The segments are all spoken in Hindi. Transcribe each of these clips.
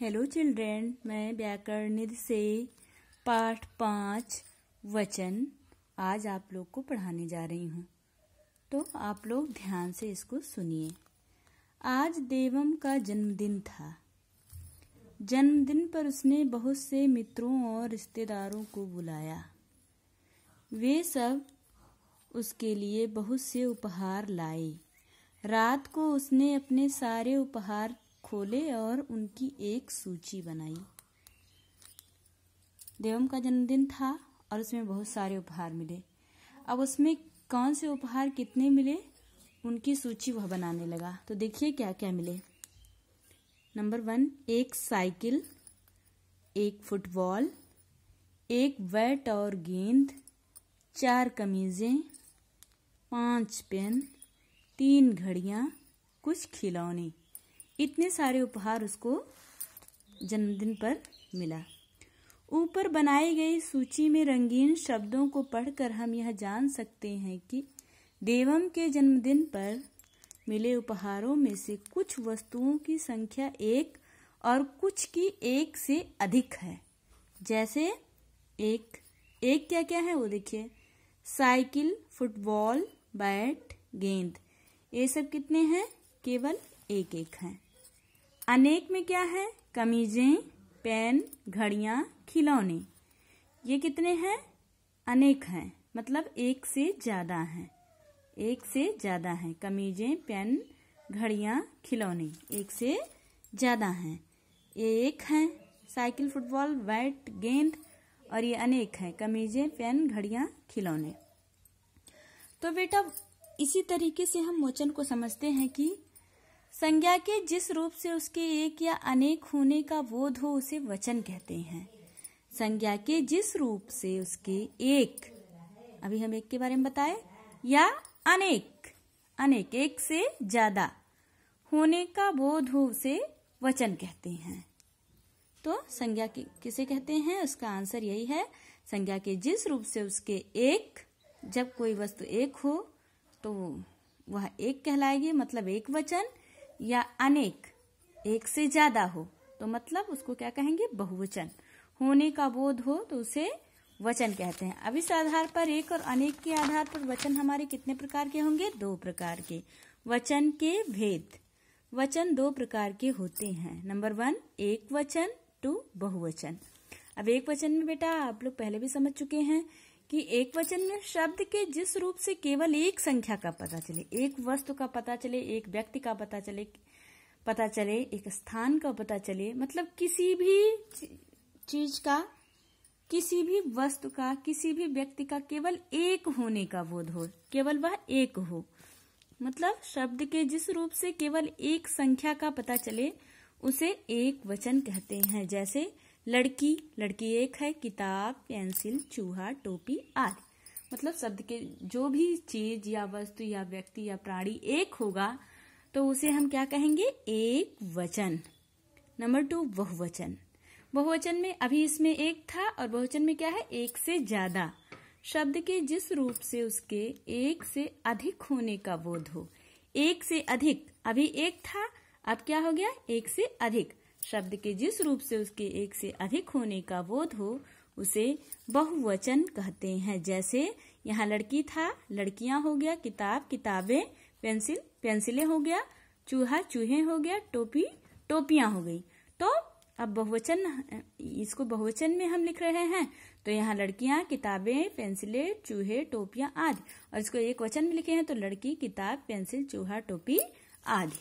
हेलो चिल्ड्रेन मैं व्याकरणिध से पाठ पाँच वचन आज आप लोग को पढ़ाने जा रही हूँ तो आप लोग ध्यान से इसको सुनिए आज देवम का जन्मदिन था जन्मदिन पर उसने बहुत से मित्रों और रिश्तेदारों को बुलाया वे सब उसके लिए बहुत से उपहार लाए रात को उसने अपने सारे उपहार खोले और उनकी एक सूची बनाई देवम का जन्मदिन था और उसमें बहुत सारे उपहार मिले अब उसमें कौन से उपहार कितने मिले उनकी सूची वह बनाने लगा तो देखिए क्या क्या मिले नंबर वन एक साइकिल एक फुटबॉल एक बैट और गेंद चार कमीज़ें पांच पेन तीन घड़ियां कुछ खिलौने इतने सारे उपहार उसको जन्मदिन पर मिला ऊपर बनाई गई सूची में रंगीन शब्दों को पढ़कर हम यह जान सकते हैं कि देवम के जन्मदिन पर मिले उपहारों में से कुछ वस्तुओं की संख्या एक और कुछ की एक से अधिक है जैसे एक एक क्या क्या है वो देखिए साइकिल फुटबॉल बैट गेंद ये सब कितने हैं केवल एक एक हैं अनेक में क्या है कमीजें पेन घड़ियां खिलौने ये कितने हैं अनेक हैं मतलब एक से ज़्यादा हैं एक से ज़्यादा हैं कमीजें पेन घड़ियां खिलौने एक से ज़्यादा हैं ये एक हैं साइकिल फुटबॉल बैट गेंद और ये अनेक हैं कमीजें पेन घड़ियां खिलौने तो बेटा इसी तरीके से हम मोचन को समझते हैं कि संज्ञा के जिस रूप से उसके एक या अनेक होने का बोध हो उसे वचन कहते हैं संज्ञा के जिस रूप से उसके एक अभी हम एक के बारे में बताए या अनेक अनेक एक से ज्यादा होने का बोध हो उसे वचन कहते हैं तो संज्ञा के किसे कहते हैं उसका आंसर यही है संज्ञा के जिस रूप से उसके एक जब कोई वस्तु एक हो तो वह एक कहलाएगी मतलब एक वचन या अनेक एक से ज्यादा हो तो मतलब उसको क्या कहेंगे बहुवचन होने का बोध हो तो उसे वचन कहते हैं अब इस आधार पर एक और अनेक के आधार पर वचन हमारे कितने प्रकार के होंगे दो प्रकार के वचन के भेद वचन दो प्रकार के होते हैं नंबर वन एक वचन टू बहुवचन अब एक वचन में बेटा आप लोग पहले भी समझ चुके हैं कि एक वचन में शब्द के जिस रूप से केवल एक संख्या का पता चले एक वस्तु का पता चले एक व्यक्ति का पता चले पता चले एक स्थान का पता चले मतलब किसी भी चीज का किसी भी वस्तु का किसी भी व्यक्ति का केवल एक होने का बोध हो केवल वह एक हो मतलब शब्द के जिस रूप से केवल एक संख्या का पता चले उसे एक वचन कहते हैं जैसे लड़की लड़की एक है किताब पेंसिल चूहा टोपी आदि मतलब शब्द के जो भी चीज या वस्तु या व्यक्ति या प्राणी एक होगा तो उसे हम क्या कहेंगे एक वचन नंबर टू बहुवचन बहुवचन में अभी इसमें एक था और बहुवचन में क्या है एक से ज्यादा शब्द के जिस रूप से उसके एक से अधिक होने का बोध हो एक से अधिक अभी एक था अब क्या हो गया एक से अधिक शब्द के जिस रूप से उसके एक से अधिक होने का बोध हो उसे बहुवचन कहते हैं जैसे यहाँ लड़की था लड़कियां हो गया किताब किताबें पेंसिल पेंसिलें हो गया चूहा चूहे हो गया टोपी टोपियां हो गई तो अब बहुवचन इसको बहुवचन में हम लिख रहे हैं तो यहाँ लड़कियां किताबें पेंसिलें चूहे टोपियां आदि और इसको एक वचन में लिखे हैं तो लड़की किताब पेंसिल चूहा टोपी आदि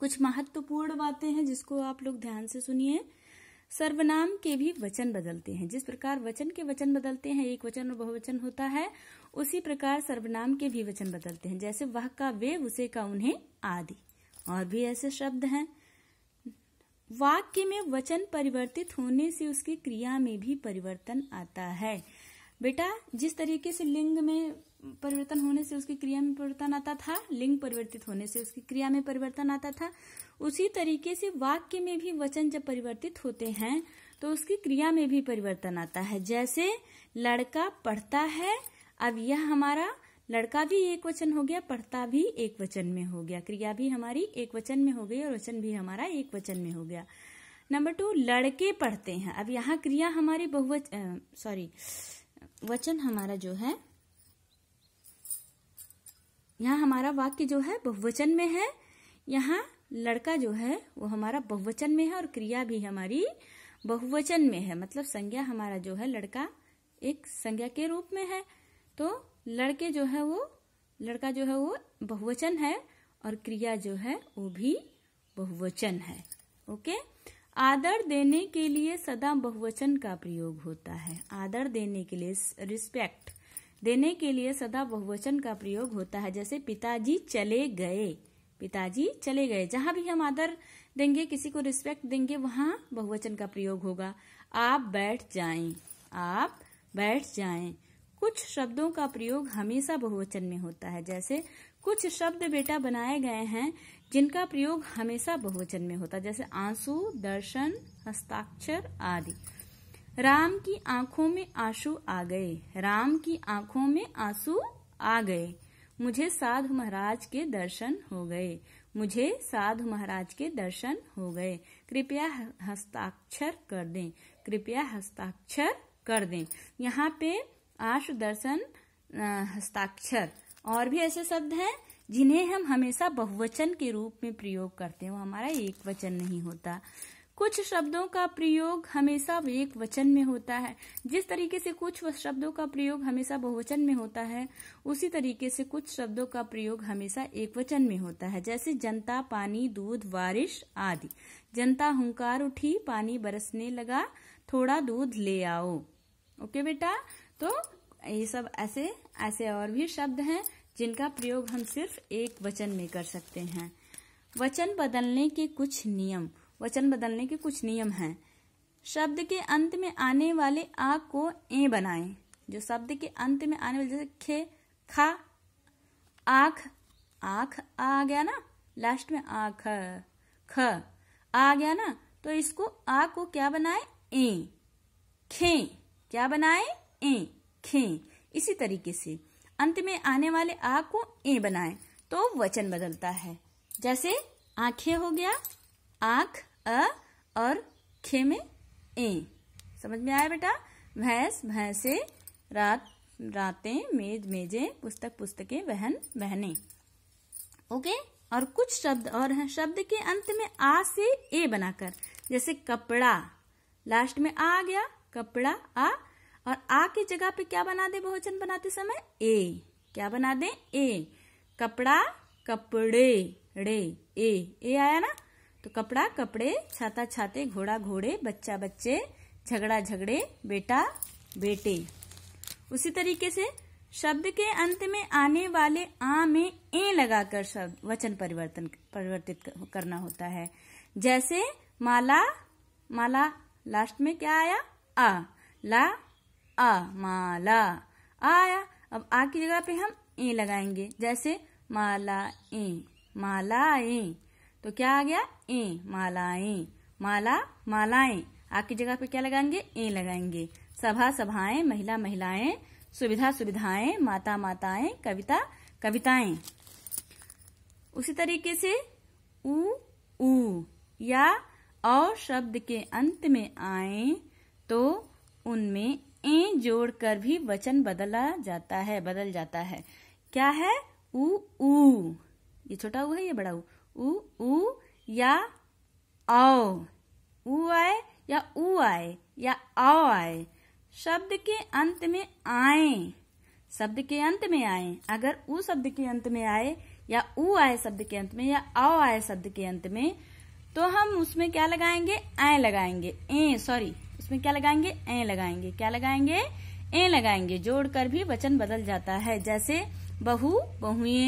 कुछ महत्वपूर्ण बातें हैं जिसको आप लोग ध्यान से सुनिए सर्वनाम के भी वचन बदलते हैं जिस प्रकार वचन के वचन बदलते हैं एक वचन और बहुवचन होता है उसी प्रकार सर्वनाम के भी वचन बदलते हैं जैसे वह का वे उसे का उन्हें आदि और भी ऐसे शब्द हैं वाक्य में वचन परिवर्तित होने से उसकी क्रिया में भी परिवर्तन आता है बेटा जिस तरीके से लिंग में परिवर्तन होने से उसकी क्रिया में परिवर्तन आता था लिंग परिवर्तित होने से उसकी क्रिया में परिवर्तन आता था उसी तरीके से वाक्य में भी वचन जब परिवर्तित होते हैं तो उसकी क्रिया में भी परिवर्तन आता है जैसे लड़का पढ़ता है अब यह हमारा लड़का भी एक वचन हो गया पढ़ता भी एक वचन में हो गया क्रिया भी हमारी एक वचन में हो गई और वचन भी हमारा एक वचन में हो गया नंबर टू लड़के पढ़ते हैं अब यहाँ क्रिया हमारी बहुवचन सॉरी वचन हमारा जो है यहाँ हमारा वाक्य जो है बहुवचन में है यहाँ लड़का जो है वो हमारा बहुवचन में है और क्रिया भी हमारी बहुवचन में है मतलब संज्ञा हमारा जो है लड़का एक संज्ञा के रूप में है तो लड़के जो है वो लड़का जो है वो बहुवचन है और क्रिया जो है वो भी बहुवचन है ओके आदर देने के लिए सदा बहुवचन का प्रयोग होता है आदर देने के लिए रिस्पेक्ट देने के लिए सदा बहुवचन का प्रयोग होता है जैसे पिताजी चले गए पिताजी चले गए जहां भी हम आदर देंगे किसी को रिस्पेक्ट देंगे वहां बहुवचन का प्रयोग होगा आप बैठ जाएं आप बैठ जाएं कुछ शब्दों का प्रयोग हमेशा बहुवचन में होता है जैसे कुछ शब्द बेटा बनाए गए हैं जिनका प्रयोग हमेशा बहुवचन में होता है जैसे आंसू दर्शन हस्ताक्षर आदि राम की आंखों में आंसू आ गए राम की आंखों में आंसू आ गए मुझे साधु महाराज के दर्शन हो गए मुझे साधु महाराज के दर्शन हो गए कृपया हस्ताक्षर कर दें कृपया हस्ताक्षर कर दें यहाँ पे आश दर्शन हस्ताक्षर और भी ऐसे शब्द हैं जिन्हें हम हमेशा बहुवचन के रूप में प्रयोग करते हैं वो हमारा एक वचन नहीं होता कुछ शब्दों का प्रयोग हमेशा एक वचन में होता है जिस तरीके से कुछ शब्दों का प्रयोग हमेशा बहुवचन में होता है उसी तरीके से कुछ शब्दों का प्रयोग हमेशा एक वचन में होता है जैसे जनता पानी दूध बारिश आदि जनता हुंकार उठी पानी बरसने लगा थोड़ा दूध ले आओ ओके बेटा तो ये सब ऐसे ऐसे और भी शब्द हैं जिनका प्रयोग हम सिर्फ एक वचन में कर सकते हैं वचन बदलने के कुछ नियम वचन बदलने के कुछ नियम हैं शब्द के अंत में आने वाले आ को ए बनाएं जो शब्द के अंत में आने वाले जैसे खे खा आख आख आ गया ना लास्ट में आख ख आ गया ना तो इसको आ को क्या बनाए ए खे क्या बनाए ए खे इसी तरीके से अंत में आने वाले आ को ए बनाएं तो वचन बदलता है जैसे आखे हो गया आख अ और खे में ए समझ में आया बेटा भैंस भैंसे रात रातें मेज मेजे पुस्तक पुस्तकें बहन बहने ओके और कुछ शब्द और हैं शब्द के अंत में आ से ए बनाकर जैसे कपड़ा लास्ट में आ गया कपड़ा आ और आ की जगह पे क्या बना दे बहुवचन बनाते समय ए क्या बना दे ए कपड़ा कपड़े रे ए ए आया ना तो कपड़ा कपड़े छाता छाते घोड़ा घोड़े बच्चा बच्चे झगड़ा झगड़े बेटा बेटे उसी तरीके से शब्द के अंत में आने वाले आ में ए लगाकर शब्द वचन परिवर्तन परिवर्तित करना होता है जैसे माला माला लास्ट में क्या आया आ ला अ माला आया अब आ की जगह पे हम ए लगाएंगे जैसे माला ए माला ए तो क्या आ गया ए ए माला मालाएं आ की जगह पे क्या लगाएंगे ए लगाएंगे सभा सभाएं महिला महिलाएं सुविधा सुविधाएं माता माताएं कविता कविताएं उसी तरीके से ऊ ऊ या और शब्द के अंत में आए तो उनमें ए जोड़कर भी वचन बदला जाता है बदल जाता है क्या है उ ऊ ये छोटा ऊ है ये बड़ा ऊ ऊ या आओ ऊ आए या ऊ आए या आओ आए शब्द के अंत में आए शब्द के अंत में आए अगर ऊ शब्द के अंत में आए या ऊ आए शब्द के अंत में या आओ आए शब्द के अंत में तो हम उसमें क्या लगाएंगे आए लगाएंगे ए सॉरी उसमें क्या लगाएंगे ए लगाएंगे क्या लगाएंगे ए लगाएंगे जोड़कर भी वचन बदल जाता है जैसे बहु बहुए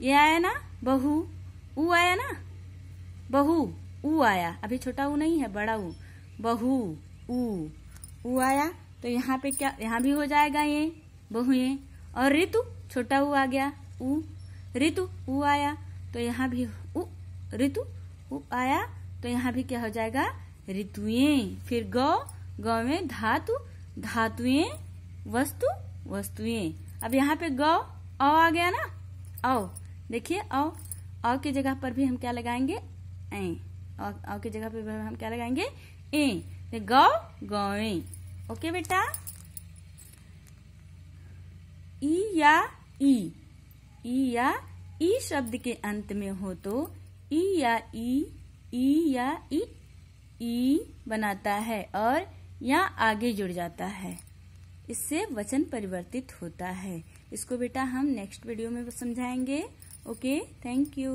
ये आया ना बहु ऊ आया ना बहु ऊ आया अभी छोटा ऊ नहीं है बड़ा ऊ बहु ऊ उ आया तो यहाँ पे क्या यहाँ भी हो जाएगा ये बहुए और ऋतु छोटा ऊ आ गया ऊ ऋतु ऊ आया तो यहाँ भी ऊ ऋतु ऊ आया तो यहाँ भी क्या हो जाएगा ऋतुएं फिर गौ गौ में धातु धातुएं वस्तु वस्तुएं अब यहाँ पे गौ अ आ गया ना औ देखिए औ औ की जगह पर भी हम क्या लगाएंगे ए औ की जगह पर हम क्या लगाएंगे ए गौ गौए ओके बेटा ई या ई ई या ई शब्द के अंत में हो तो ई या ई ई या ई ई बनाता है और यहाँ आगे जुड़ जाता है इससे वचन परिवर्तित होता है इसको बेटा हम नेक्स्ट वीडियो में समझाएंगे ओके थैंक यू